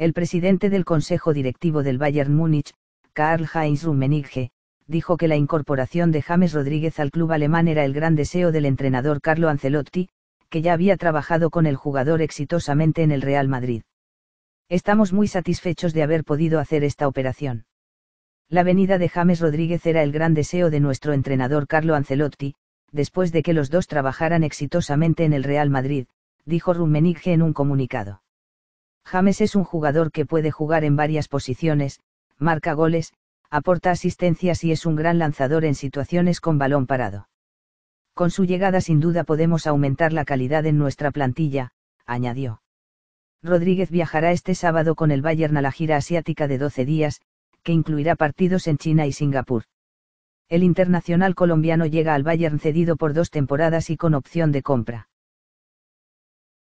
El presidente del Consejo Directivo del Bayern Múnich, Karl-Heinz Rummenigge, dijo que la incorporación de James Rodríguez al club alemán era el gran deseo del entrenador Carlo Ancelotti, que ya había trabajado con el jugador exitosamente en el Real Madrid. Estamos muy satisfechos de haber podido hacer esta operación. La venida de James Rodríguez era el gran deseo de nuestro entrenador Carlo Ancelotti, después de que los dos trabajaran exitosamente en el Real Madrid, dijo Rummenigge en un comunicado. James es un jugador que puede jugar en varias posiciones, marca goles, aporta asistencias y es un gran lanzador en situaciones con balón parado. Con su llegada sin duda podemos aumentar la calidad en nuestra plantilla, añadió. Rodríguez viajará este sábado con el Bayern a la gira asiática de 12 días, que incluirá partidos en China y Singapur. El internacional colombiano llega al Bayern cedido por dos temporadas y con opción de compra.